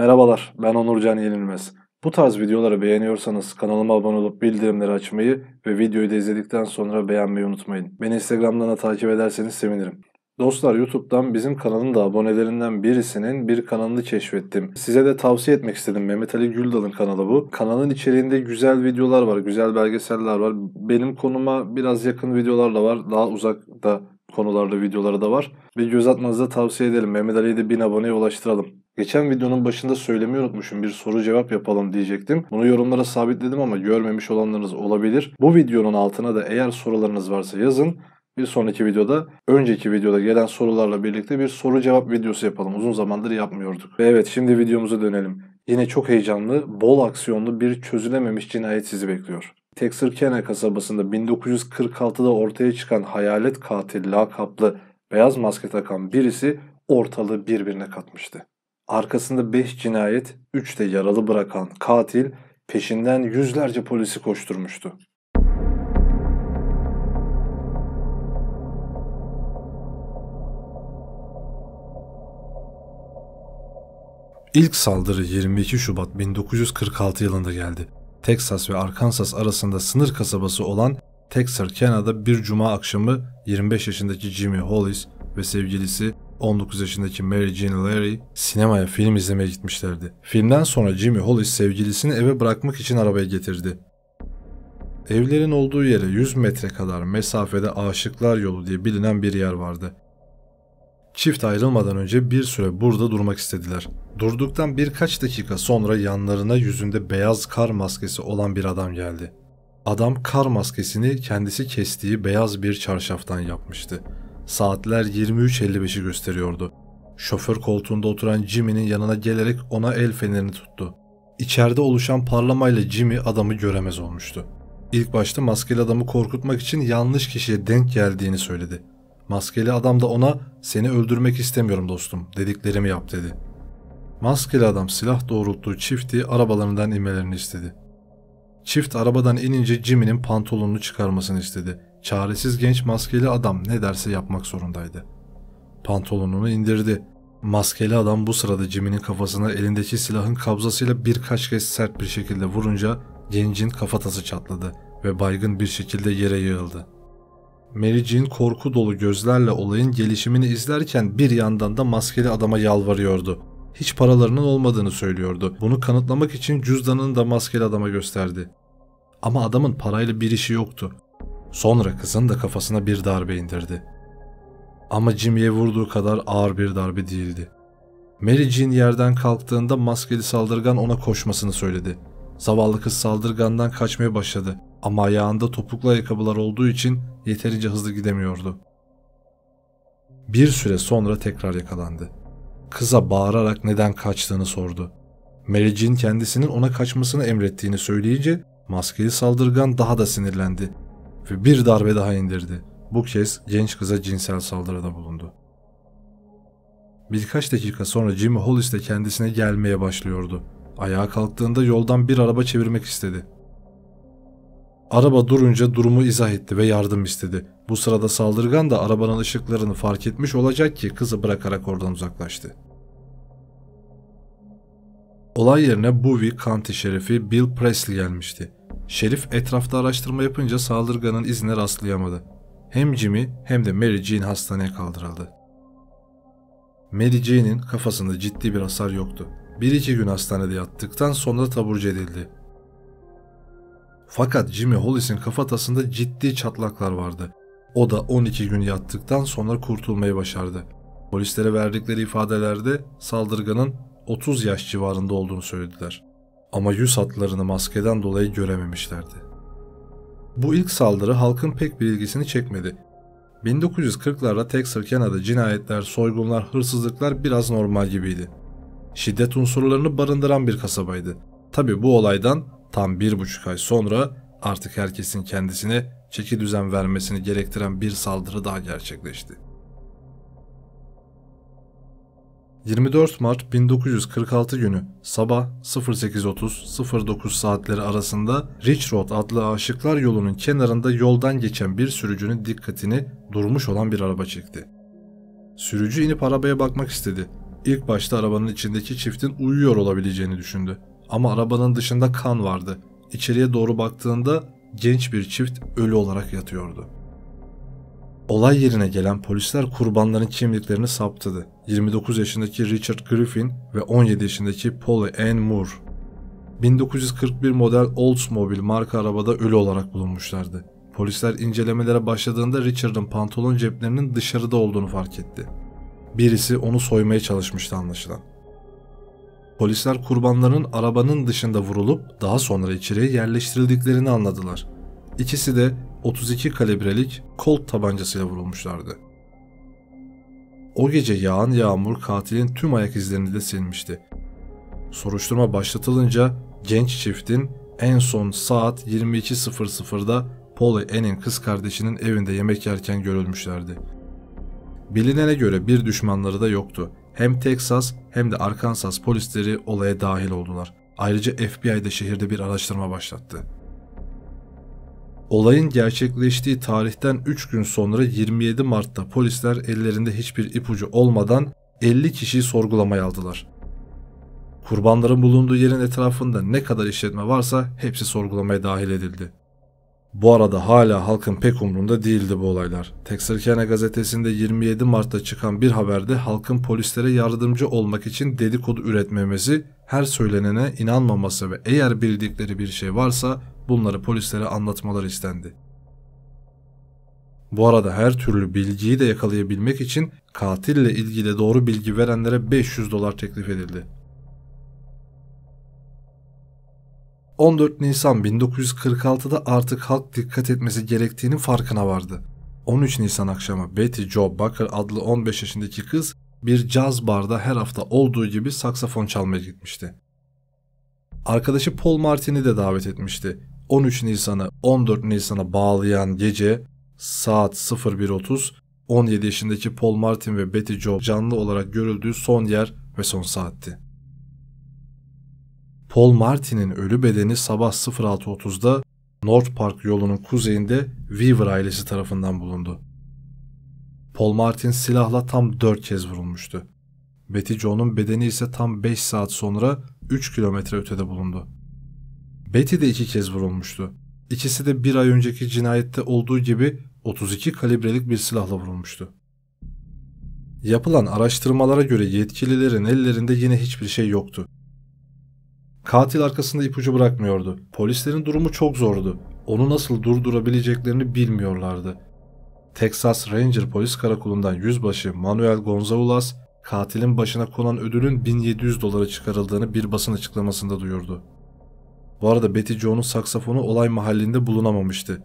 Merhabalar, ben Onurcan Yenilmez. Bu tarz videoları beğeniyorsanız kanalıma abone olup bildirimleri açmayı ve videoyu da izledikten sonra beğenmeyi unutmayın. Beni Instagram'dan da takip ederseniz sevinirim. Dostlar YouTube'dan bizim kanalın da abonelerinden birisinin bir kanalını keşfettim. Size de tavsiye etmek istedim. Mehmet Ali Güldal'ın kanalı bu. Kanalın içeriğinde güzel videolar var, güzel belgeseller var. Benim konuma biraz yakın videolar da var. Daha uzak da konularda videoları da var. Bir göz atmanızı tavsiye edelim. Mehmet Ali'yi de 1000 aboneye ulaştıralım. Geçen videonun başında söylemeyi unutmuşum. Bir soru cevap yapalım diyecektim. Bunu yorumlara sabitledim ama görmemiş olanlarınız olabilir. Bu videonun altına da eğer sorularınız varsa yazın. Bir sonraki videoda, önceki videoda gelen sorularla birlikte bir soru cevap videosu yapalım. Uzun zamandır yapmıyorduk. Ve evet şimdi videomuza dönelim. Yine çok heyecanlı, bol aksiyonlu bir çözülememiş cinayet sizi bekliyor. Texarkana kasabasında 1946'da ortaya çıkan hayalet katil lakaplı beyaz maske takan birisi ortalığı birbirine katmıştı. Arkasında 5 cinayet, 3 de yaralı bırakan katil peşinden yüzlerce polisi koşturmuştu. İlk saldırı 22 Şubat 1946 yılında geldi. Texas ve Arkansas arasında sınır kasabası olan Texarkana'da bir cuma akşamı 25 yaşındaki Jimmy Hollis ve sevgilisi 19 yaşındaki Mary Jean Larry sinemaya film izlemeye gitmişlerdi. Filmden sonra Jimmy Hollis sevgilisini eve bırakmak için arabaya getirdi. Evlerin olduğu yere 100 metre kadar mesafede Aşıklar Yolu diye bilinen bir yer vardı. Çift ayrılmadan önce bir süre burada durmak istediler. Durduktan birkaç dakika sonra yanlarına yüzünde beyaz kar maskesi olan bir adam geldi. Adam kar maskesini kendisi kestiği beyaz bir çarşaftan yapmıştı. Saatler 23.55'i gösteriyordu. Şoför koltuğunda oturan Jimmy'nin yanına gelerek ona el fenerini tuttu. İçeride oluşan parlamayla Jimmy adamı göremez olmuştu. İlk başta maskeli adamı korkutmak için yanlış kişiye denk geldiğini söyledi. Maskeli adam da ona seni öldürmek istemiyorum dostum dediklerimi yap dedi. Maskeli adam silah doğrulttuğu çifti arabalarından inmelerini istedi. Çift arabadan inince Jimmy'nin pantolonunu çıkarmasını istedi. Çaresiz genç maskeli adam ne derse yapmak zorundaydı. Pantolonunu indirdi. Maskeli adam bu sırada Jimmy'nin kafasına elindeki silahın kabzasıyla birkaç kez sert bir şekilde vurunca gencin kafatası çatladı ve baygın bir şekilde yere yığıldı. Mary Jean korku dolu gözlerle olayın gelişimini izlerken bir yandan da maskeli adama yalvarıyordu. Hiç paralarının olmadığını söylüyordu. Bunu kanıtlamak için cüzdanını da maskeli adama gösterdi. Ama adamın parayla bir işi yoktu. Sonra kızın da kafasına bir darbe indirdi. Ama Jimmy'ye vurduğu kadar ağır bir darbe değildi. Mary Jean yerden kalktığında maskeli saldırgan ona koşmasını söyledi. Zavallı kız saldırgandan kaçmaya başladı ama ayağında topuklu ayakkabılar olduğu için yeterince hızlı gidemiyordu. Bir süre sonra tekrar yakalandı. Kıza bağırarak neden kaçtığını sordu. Mary kendisinin ona kaçmasını emrettiğini söyleyince maskeli saldırgan daha da sinirlendi ve bir darbe daha indirdi. Bu kez genç kıza cinsel saldırıda bulundu. Birkaç dakika sonra Jimmy Hollis de kendisine gelmeye başlıyordu. Ayağa kalktığında yoldan bir araba çevirmek istedi. Araba durunca durumu izah etti ve yardım istedi. Bu sırada saldırgan da arabanın ışıklarını fark etmiş olacak ki kızı bırakarak oradan uzaklaştı. Olay yerine Bowie County Şerifi Bill Presley gelmişti. Şerif etrafta araştırma yapınca saldırganın izine rastlayamadı. Hem Jimmy hem de Mary Jane hastaneye kaldırıldı. Mary Jane'in kafasında ciddi bir hasar yoktu. Bir iki gün hastanede yattıktan sonra taburcu edildi. Fakat Jimmy Hollis'in kafatasında ciddi çatlaklar vardı. O da 12 gün yattıktan sonra kurtulmayı başardı. Polislere verdikleri ifadelerde saldırganın 30 yaş civarında olduğunu söylediler. Ama yüz hatlarını maskeden dolayı görememişlerdi. Bu ilk saldırı halkın pek bir ilgisini çekmedi. 1940'larda Texarkana'da cinayetler, soygunlar, hırsızlıklar biraz normal gibiydi. Şiddet unsurlarını barındıran bir kasabaydı. Tabi bu olaydan Tam bir buçuk ay sonra artık herkesin kendisine çeki düzen vermesini gerektiren bir saldırı daha gerçekleşti. 24 Mart 1946 günü sabah 08.30-09 saatleri arasında Rich Road adlı aşıklar yolunun kenarında yoldan geçen bir sürücünün dikkatini durmuş olan bir araba çekti. Sürücü inip arabaya bakmak istedi. İlk başta arabanın içindeki çiftin uyuyor olabileceğini düşündü ama arabanın dışında kan vardı. İçeriye doğru baktığında genç bir çift ölü olarak yatıyordu. Olay yerine gelen polisler kurbanların kimliklerini saptadı. 29 yaşındaki Richard Griffin ve 17 yaşındaki Polly Ann Moore 1941 model Oldsmobile marka arabada ölü olarak bulunmuşlardı. Polisler incelemelere başladığında Richard'ın pantolon ceplerinin dışarıda olduğunu fark etti. Birisi onu soymaya çalışmıştı anlaşılan. Polisler kurbanların arabanın dışında vurulup daha sonra içeriye yerleştirildiklerini anladılar. İkisi de 32 kalibrelik Colt tabancasıyla vurulmuşlardı. O gece yağan yağmur katilin tüm ayak izlerini de silmişti. Soruşturma başlatılınca genç çiftin en son saat 22.00'da Polly Ann'in kız kardeşinin evinde yemek yerken görülmüşlerdi. Bilinene göre bir düşmanları da yoktu. Hem Texas hem de Arkansas polisleri olaya dahil oldular. Ayrıca FBI de şehirde bir araştırma başlattı. Olayın gerçekleştiği tarihten 3 gün sonra 27 Mart'ta polisler ellerinde hiçbir ipucu olmadan 50 kişiyi sorgulamaya aldılar. Kurbanların bulunduğu yerin etrafında ne kadar işletme varsa hepsi sorgulamaya dahil edildi. Bu arada hala halkın pek umrunda değildi bu olaylar. Texarkana gazetesinde 27 Mart'ta çıkan bir haberde halkın polislere yardımcı olmak için dedikodu üretmemesi, her söylenene inanmaması ve eğer bildikleri bir şey varsa bunları polislere anlatmaları istendi. Bu arada her türlü bilgiyi de yakalayabilmek için katille ilgili doğru bilgi verenlere 500 dolar teklif edildi. 14 Nisan 1946'da artık halk dikkat etmesi gerektiğini farkına vardı. 13 Nisan akşamı Betty Jo Baker adlı 15 yaşındaki kız bir caz barda her hafta olduğu gibi saksafon çalmaya gitmişti. Arkadaşı Paul Martin'i de davet etmişti. 13 Nisan'ı 14 Nisan'a bağlayan gece saat 01.30 17 yaşındaki Paul Martin ve Betty Jo canlı olarak görüldüğü son yer ve son saatti. Paul Martin'in ölü bedeni sabah 06.30'da North Park yolunun kuzeyinde Weaver ailesi tarafından bulundu. Paul Martin silahla tam 4 kez vurulmuştu. Betty Joe'nun bedeni ise tam 5 saat sonra 3 kilometre ötede bulundu. Betty de 2 kez vurulmuştu. İkisi de bir ay önceki cinayette olduğu gibi 32 kalibrelik bir silahla vurulmuştu. Yapılan araştırmalara göre yetkililerin ellerinde yine hiçbir şey yoktu. Katil arkasında ipucu bırakmıyordu. Polislerin durumu çok zordu. Onu nasıl durdurabileceklerini bilmiyorlardı. Texas Ranger Polis Karakolu'ndan yüzbaşı Manuel Gonzalez, katilin başına konan ödülün 1700 dolara çıkarıldığını bir basın açıklamasında duyurdu. Bu arada Betty Joe'nun saksafonu olay mahallinde bulunamamıştı.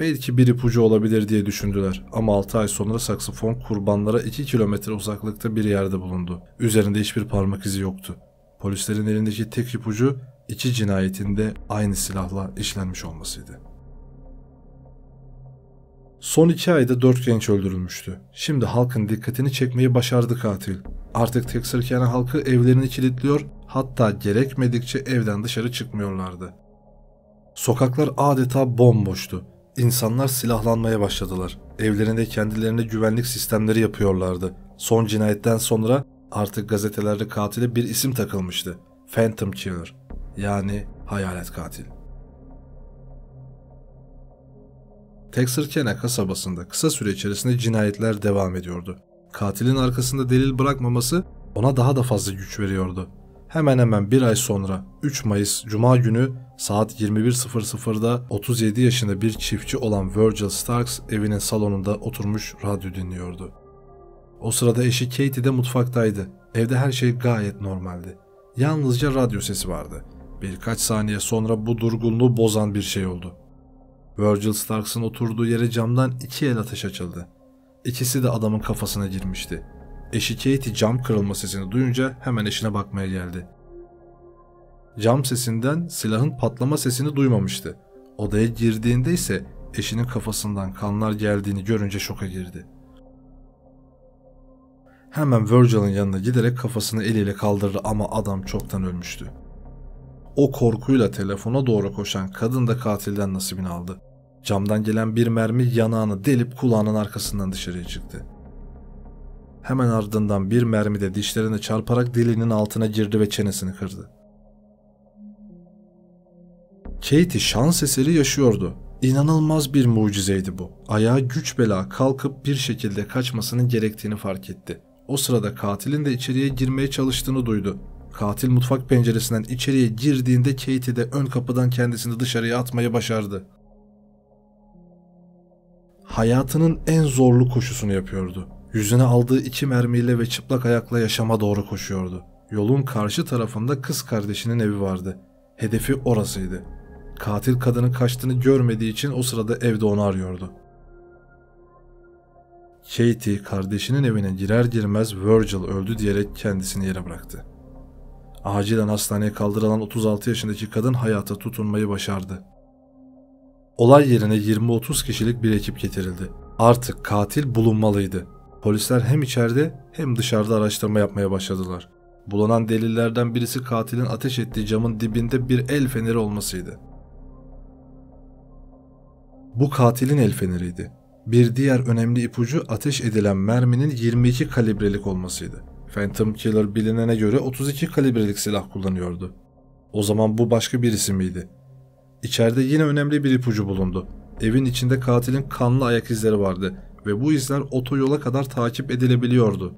Belki bir ipucu olabilir diye düşündüler ama 6 ay sonra saksafon kurbanlara 2 kilometre uzaklıkta bir yerde bulundu. Üzerinde hiçbir parmak izi yoktu. Polislerin elindeki tek ipucu iki cinayetinde aynı silahla işlenmiş olmasıydı. Son iki ayda dört genç öldürülmüştü. Şimdi halkın dikkatini çekmeyi başardı katil. Artık Texarkana halkı evlerini kilitliyor, hatta gerekmedikçe evden dışarı çıkmıyorlardı. Sokaklar adeta bomboştu. İnsanlar silahlanmaya başladılar. Evlerinde kendilerine güvenlik sistemleri yapıyorlardı. Son cinayetten sonra artık gazetelerde katile bir isim takılmıştı. Phantom Killer yani hayalet katil. Texarkana kasabasında kısa süre içerisinde cinayetler devam ediyordu. Katilin arkasında delil bırakmaması ona daha da fazla güç veriyordu. Hemen hemen bir ay sonra 3 Mayıs Cuma günü saat 21.00'da 37 yaşında bir çiftçi olan Virgil Starks evinin salonunda oturmuş radyo dinliyordu. O sırada eşi Katie de mutfaktaydı. Evde her şey gayet normaldi. Yalnızca radyo sesi vardı. Birkaç saniye sonra bu durgunluğu bozan bir şey oldu. Virgil Starks'ın oturduğu yere camdan iki el ateş açıldı. İkisi de adamın kafasına girmişti. Eşi Katie cam kırılma sesini duyunca hemen eşine bakmaya geldi. Cam sesinden silahın patlama sesini duymamıştı. Odaya girdiğinde ise eşinin kafasından kanlar geldiğini görünce şoka girdi.'' Hemen Virgil'ın yanına giderek kafasını eliyle kaldırdı ama adam çoktan ölmüştü. O korkuyla telefona doğru koşan kadın da katilden nasibini aldı. Camdan gelen bir mermi yanağını delip kulağının arkasından dışarıya çıktı. Hemen ardından bir mermi de dişlerini çarparak dilinin altına girdi ve çenesini kırdı. Katie şans eseri yaşıyordu. İnanılmaz bir mucizeydi bu. Ayağa güç bela kalkıp bir şekilde kaçmasının gerektiğini fark etti. O sırada katilin de içeriye girmeye çalıştığını duydu. Katil mutfak penceresinden içeriye girdiğinde Katie de ön kapıdan kendisini dışarıya atmayı başardı. Hayatının en zorlu koşusunu yapıyordu. Yüzüne aldığı iki mermiyle ve çıplak ayakla yaşama doğru koşuyordu. Yolun karşı tarafında kız kardeşinin evi vardı. Hedefi orasıydı. Katil kadının kaçtığını görmediği için o sırada evde onu arıyordu. Katie kardeşinin evine girer girmez Virgil öldü diyerek kendisini yere bıraktı. Acilen hastaneye kaldırılan 36 yaşındaki kadın hayata tutunmayı başardı. Olay yerine 20-30 kişilik bir ekip getirildi. Artık katil bulunmalıydı. Polisler hem içeride hem dışarıda araştırma yapmaya başladılar. Bulunan delillerden birisi katilin ateş ettiği camın dibinde bir el feneri olmasıydı. Bu katilin el feneriydi. Bir diğer önemli ipucu ateş edilen merminin 22 kalibrelik olmasıydı. Phantom Killer bilinene göre 32 kalibrelik silah kullanıyordu. O zaman bu başka birisi miydi? İçeride yine önemli bir ipucu bulundu. Evin içinde katilin kanlı ayak izleri vardı ve bu izler otoyola kadar takip edilebiliyordu.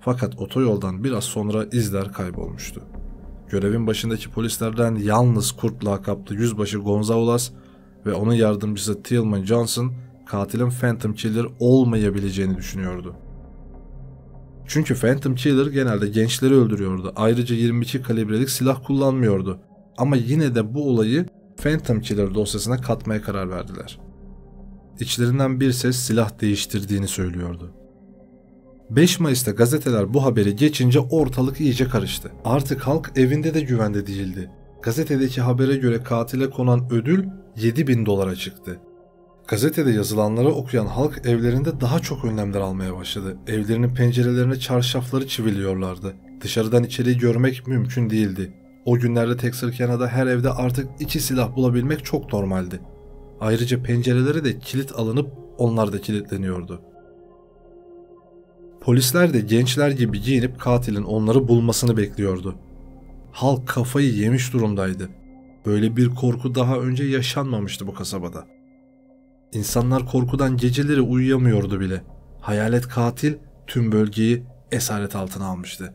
Fakat otoyoldan biraz sonra izler kaybolmuştu. Görevin başındaki polislerden yalnız kurt lakaplı yüzbaşı Gonzalez ve onun yardımcısı Tillman Johnson katilin Phantom Killer olmayabileceğini düşünüyordu. Çünkü Phantom Killer genelde gençleri öldürüyordu. Ayrıca 22 kalibrelik silah kullanmıyordu. Ama yine de bu olayı Phantom Killer dosyasına katmaya karar verdiler. İçlerinden bir ses silah değiştirdiğini söylüyordu. 5 Mayıs'ta gazeteler bu haberi geçince ortalık iyice karıştı. Artık halk evinde de güvende değildi. Gazetedeki habere göre katile konan ödül 7 bin dolara çıktı. Gazetede yazılanları okuyan halk evlerinde daha çok önlemler almaya başladı. Evlerinin pencerelerine çarşafları çiviliyorlardı. Dışarıdan içeriği görmek mümkün değildi. O günlerde Texas Kanada her evde artık iki silah bulabilmek çok normaldi. Ayrıca pencereleri de kilit alınıp onlar da kilitleniyordu. Polisler de gençler gibi giyinip katilin onları bulmasını bekliyordu. Halk kafayı yemiş durumdaydı. Böyle bir korku daha önce yaşanmamıştı bu kasabada. İnsanlar korkudan geceleri uyuyamıyordu bile. Hayalet katil tüm bölgeyi esaret altına almıştı.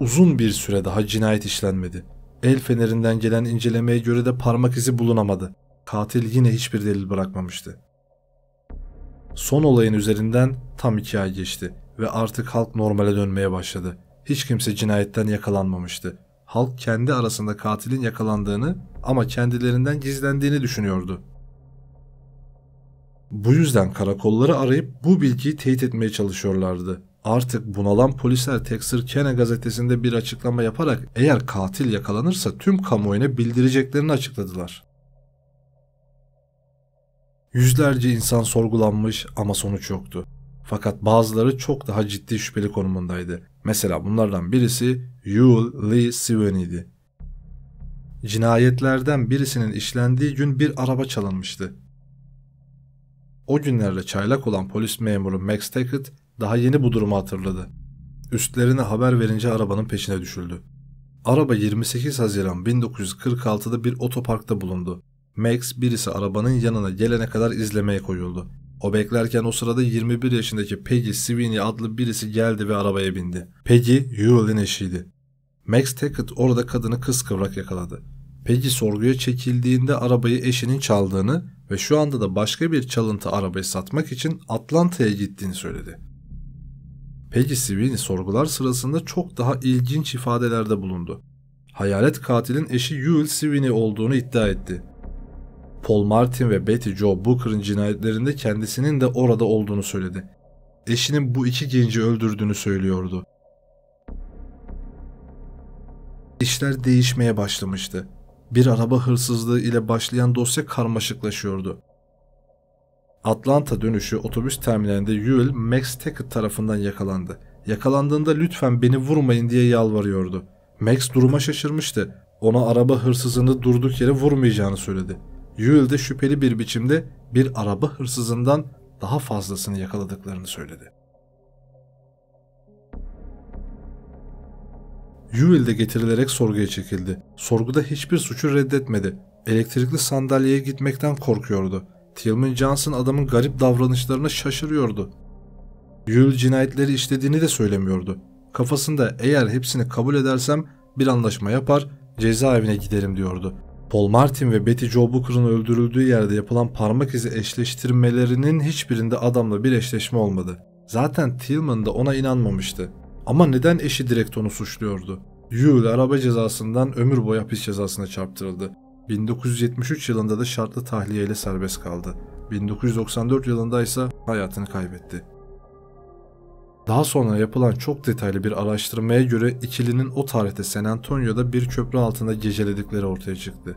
Uzun bir süre daha cinayet işlenmedi. El fenerinden gelen incelemeye göre de parmak izi bulunamadı. Katil yine hiçbir delil bırakmamıştı. Son olayın üzerinden tam iki ay geçti ve artık halk normale dönmeye başladı hiç kimse cinayetten yakalanmamıştı. Halk kendi arasında katilin yakalandığını ama kendilerinden gizlendiğini düşünüyordu. Bu yüzden karakolları arayıp bu bilgiyi teyit etmeye çalışıyorlardı. Artık bunalan polisler Texarkana gazetesinde bir açıklama yaparak eğer katil yakalanırsa tüm kamuoyuna bildireceklerini açıkladılar. Yüzlerce insan sorgulanmış ama sonuç yoktu. Fakat bazıları çok daha ciddi şüpheli konumundaydı. Mesela bunlardan birisi Yul Lee Siwen idi. Cinayetlerden birisinin işlendiği gün bir araba çalınmıştı. O günlerle çaylak olan polis memuru Max Tackett daha yeni bu durumu hatırladı. Üstlerine haber verince arabanın peşine düşüldü. Araba 28 Haziran 1946'da bir otoparkta bulundu. Max birisi arabanın yanına gelene kadar izlemeye koyuldu. O beklerken o sırada 21 yaşındaki Peggy Sweeney adlı birisi geldi ve arabaya bindi. Peggy, Ewell'in eşiydi. Max Tackett orada kadını kıskıvrak yakaladı. Peggy sorguya çekildiğinde arabayı eşinin çaldığını ve şu anda da başka bir çalıntı arabayı satmak için Atlanta'ya gittiğini söyledi. Peggy Sweeney sorgular sırasında çok daha ilginç ifadelerde bulundu. Hayalet katilin eşi Ewell Sweeney olduğunu iddia etti. Paul Martin ve Betty Joe Booker'ın cinayetlerinde kendisinin de orada olduğunu söyledi. Eşinin bu iki genci öldürdüğünü söylüyordu. İşler değişmeye başlamıştı. Bir araba hırsızlığı ile başlayan dosya karmaşıklaşıyordu. Atlanta dönüşü otobüs terminalinde Yul Max Tackett tarafından yakalandı. Yakalandığında lütfen beni vurmayın diye yalvarıyordu. Max duruma şaşırmıştı. Ona araba hırsızını durduk yere vurmayacağını söyledi. Ewell'de şüpheli bir biçimde bir araba hırsızından daha fazlasını yakaladıklarını söyledi. Ewell'de getirilerek sorguya çekildi. Sorguda hiçbir suçu reddetmedi. Elektrikli sandalyeye gitmekten korkuyordu. Tillman Johnson adamın garip davranışlarına şaşırıyordu. Ewell cinayetleri işlediğini de söylemiyordu. Kafasında eğer hepsini kabul edersem bir anlaşma yapar cezaevine giderim diyordu. Paul Martin ve Betty Joe Booker'ın öldürüldüğü yerde yapılan parmak izi eşleştirmelerinin hiçbirinde adamla bir eşleşme olmadı. Zaten Tillman da ona inanmamıştı. Ama neden eşi direkt onu suçluyordu? Yule araba cezasından ömür boyu hapis cezasına çarptırıldı. 1973 yılında da şartlı tahliyeyle serbest kaldı. 1994 yılında ise hayatını kaybetti. Daha sonra yapılan çok detaylı bir araştırmaya göre ikilinin o tarihte San Antonio'da bir köprü altında geceledikleri ortaya çıktı.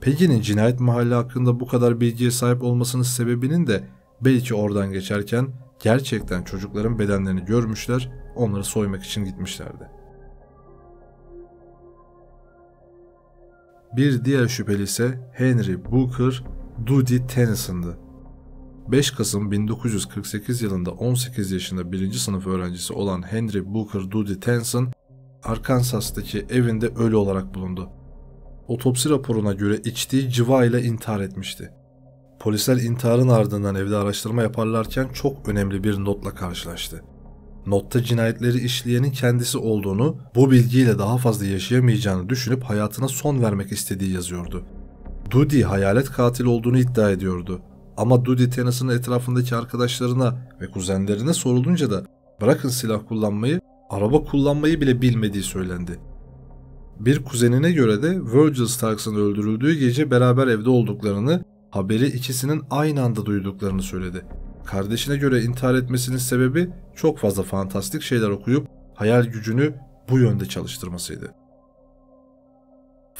Peggy'nin cinayet mahalli hakkında bu kadar bilgiye sahip olmasının sebebinin de belki oradan geçerken gerçekten çocukların bedenlerini görmüşler, onları soymak için gitmişlerdi. Bir diğer şüpheli ise Henry Booker Doody Tennyson'dı. 5 Kasım 1948 yılında 18 yaşında birinci sınıf öğrencisi olan Henry Booker Doody Tenson, Arkansas'taki evinde ölü olarak bulundu. Otopsi raporuna göre içtiği civa ile intihar etmişti. Polisler intiharın ardından evde araştırma yaparlarken çok önemli bir notla karşılaştı. Notta cinayetleri işleyenin kendisi olduğunu, bu bilgiyle daha fazla yaşayamayacağını düşünüp hayatına son vermek istediği yazıyordu. Doody hayalet katil olduğunu iddia ediyordu ama Dudi Tennyson'ın etrafındaki arkadaşlarına ve kuzenlerine sorulunca da bırakın silah kullanmayı, araba kullanmayı bile bilmediği söylendi. Bir kuzenine göre de Virgil Starks'ın öldürüldüğü gece beraber evde olduklarını, haberi ikisinin aynı anda duyduklarını söyledi. Kardeşine göre intihar etmesinin sebebi çok fazla fantastik şeyler okuyup hayal gücünü bu yönde çalıştırmasıydı.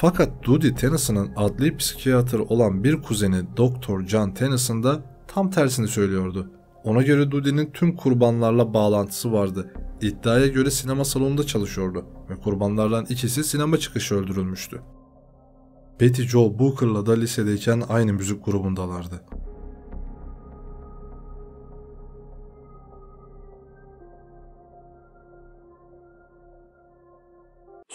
Fakat Dudi Tennyson'ın adli psikiyatr olan bir kuzeni Doktor John Tennyson da tam tersini söylüyordu. Ona göre Dudi'nin tüm kurbanlarla bağlantısı vardı. İddiaya göre sinema salonunda çalışıyordu ve kurbanlardan ikisi sinema çıkışı öldürülmüştü. Betty Joe Booker'la da lisedeyken aynı müzik grubundalardı.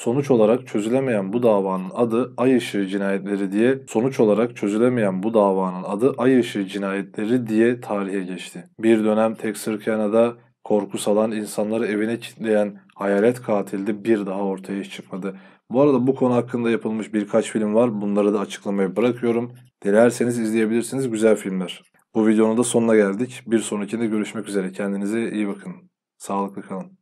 Sonuç olarak çözülemeyen bu davanın adı Ay Işığı Cinayetleri diye, sonuç olarak çözülemeyen bu davanın adı Ay Işığı Cinayetleri diye tarihe geçti. Bir dönem Texarkana'da korku salan insanları evine kilitleyen hayalet katildi bir daha ortaya hiç çıkmadı. Bu arada bu konu hakkında yapılmış birkaç film var. Bunları da açıklamaya bırakıyorum. Dilerseniz izleyebilirsiniz. Güzel filmler. Bu videonun da sonuna geldik. Bir sonrakinde görüşmek üzere. Kendinize iyi bakın. Sağlıklı kalın.